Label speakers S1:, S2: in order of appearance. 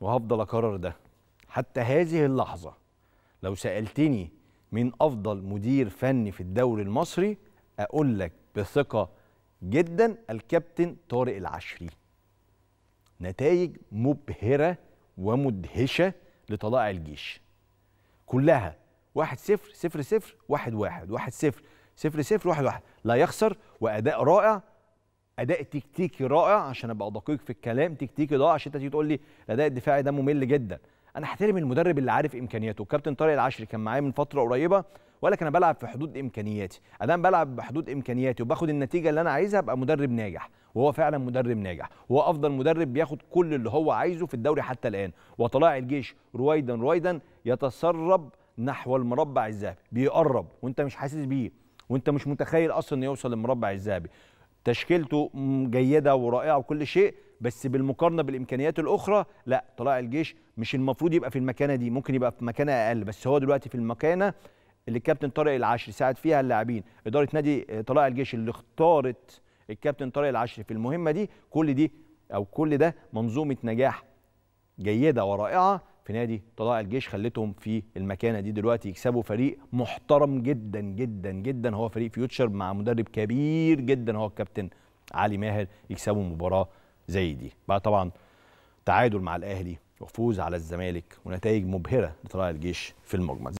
S1: وهفضل اكرر ده حتى هذه اللحظه لو سالتني مين افضل مدير فني في الدوري المصري اقول لك بثقه جدا الكابتن طارق العشري نتائج مبهره ومدهشه لطلائع الجيش كلها 1 0 0 0 1 1 1 0 0 0 1 1 لا يخسر واداء رائع اداء تكتيكي رائع عشان ابقى دقيق في الكلام تكتيكي رائع عشان انت تيجي تقول لي الاداء الدفاعي ده ممل جدا انا احترم المدرب اللي عارف امكانياته كابتن طارق العشري كان معايا من فتره قريبه وقال لك انا بلعب في حدود امكانياتي ادام بلعب بحدود امكانياتي وباخد النتيجه اللي انا عايزها ابقى مدرب ناجح وهو فعلا مدرب ناجح وهو افضل مدرب بياخد كل اللي هو عايزه في الدوري حتى الان وطلائع الجيش رويدا رويدا يتسرب نحو المربع الذهبي بيقرب وانت مش حاسس بيه وانت مش متخيل اصلا انه يوصل للمربع الذهبي تشكيلته جيده ورائعه وكل شيء بس بالمقارنه بالامكانيات الاخرى لا طلائع الجيش مش المفروض يبقى في المكانه دي ممكن يبقى في مكانه اقل بس هو دلوقتي في المكانه اللي الكابتن طارق العشري ساعد فيها اللاعبين اداره نادي آه، طلائع الجيش اللي اختارت الكابتن طارق العشري في المهمه دي كل دي او كل ده منظومه نجاح جيده ورائعه في نادي طلائع الجيش خلتهم في المكانه دي دلوقتي يكسبوا فريق محترم جدا جدا جدا هو فريق فيوتشر مع مدرب كبير جدا هو الكابتن علي ماهر يكسبوا مباراه زي دي بقى طبعا تعادل مع الاهلي وفوز على الزمالك ونتائج مبهره لطلائع الجيش في المجمل